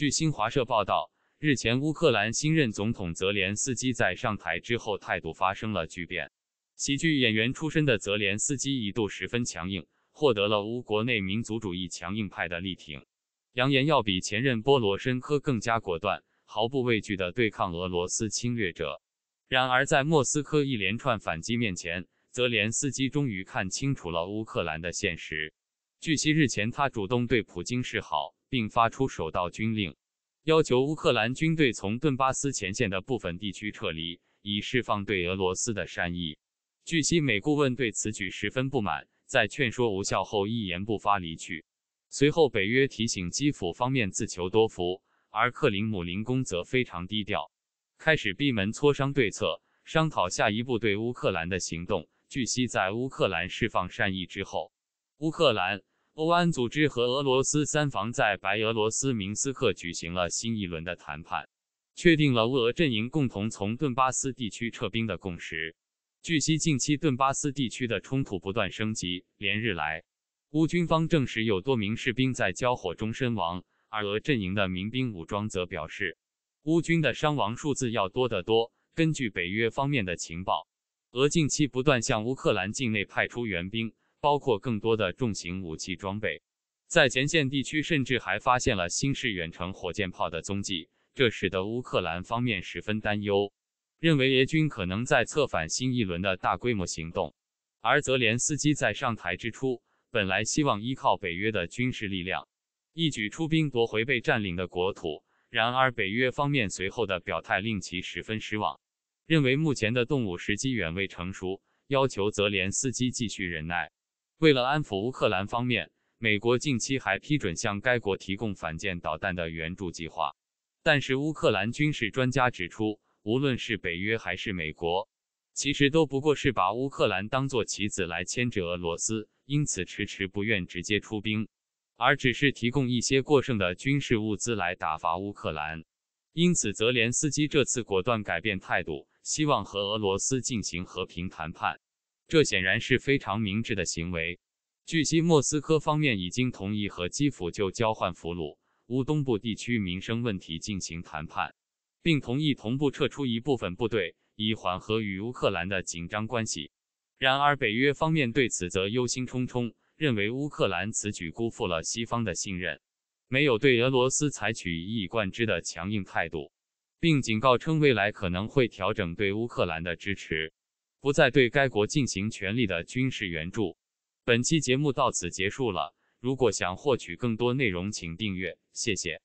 据新华社报道，日前，乌克兰新任总统泽连斯基在上台之后态度发生了巨变。喜剧演员出身的泽连斯基一度十分强硬，获得了乌国内民族主义强硬派的力挺，扬言要比前任波罗申科更加果断，毫不畏惧地对抗俄罗斯侵略者。然而，在莫斯科一连串反击面前，泽连斯基终于看清楚了乌克兰的现实。据悉，日前他主动对普京示好。并发出首道军令，要求乌克兰军队从顿巴斯前线的部分地区撤离，以释放对俄罗斯的善意。据悉，美顾问对此举十分不满，在劝说无效后一言不发离去。随后，北约提醒基辅方面自求多福，而克林姆林宫则非常低调，开始闭门磋商对策，商讨下一步对乌克兰的行动。据悉，在乌克兰释放善意之后，乌克兰。欧安组织和俄罗斯三方在白俄罗斯明斯克举行了新一轮的谈判，确定了乌俄阵营共同从顿巴斯地区撤兵的共识。据悉，近期顿巴斯地区的冲突不断升级，连日来，乌军方证实有多名士兵在交火中身亡，而俄阵营的民兵武装则表示，乌军的伤亡数字要多得多。根据北约方面的情报，俄近期不断向乌克兰境内派出援兵。包括更多的重型武器装备，在前线地区甚至还发现了新式远程火箭炮的踪迹，这使得乌克兰方面十分担忧，认为俄军可能在策反新一轮的大规模行动。而泽连斯基在上台之初，本来希望依靠北约的军事力量，一举出兵夺回被占领的国土。然而，北约方面随后的表态令其十分失望，认为目前的动武时机远未成熟，要求泽连斯基继续忍耐。为了安抚乌克兰方面，美国近期还批准向该国提供反舰导弹的援助计划。但是，乌克兰军事专家指出，无论是北约还是美国，其实都不过是把乌克兰当作棋子来牵制俄罗斯，因此迟迟不愿直接出兵，而只是提供一些过剩的军事物资来打发乌克兰。因此，泽连斯基这次果断改变态度，希望和俄罗斯进行和平谈判。这显然是非常明智的行为。据悉，莫斯科方面已经同意和基辅就交换俘虏、乌东部地区民生问题进行谈判，并同意同步撤出一部分部队，以缓和与乌克兰的紧张关系。然而，北约方面对此则忧心忡忡，认为乌克兰此举辜负了西方的信任，没有对俄罗斯采取一以贯之的强硬态度，并警告称未来可能会调整对乌克兰的支持。不再对该国进行全力的军事援助。本期节目到此结束了。如果想获取更多内容，请订阅，谢谢。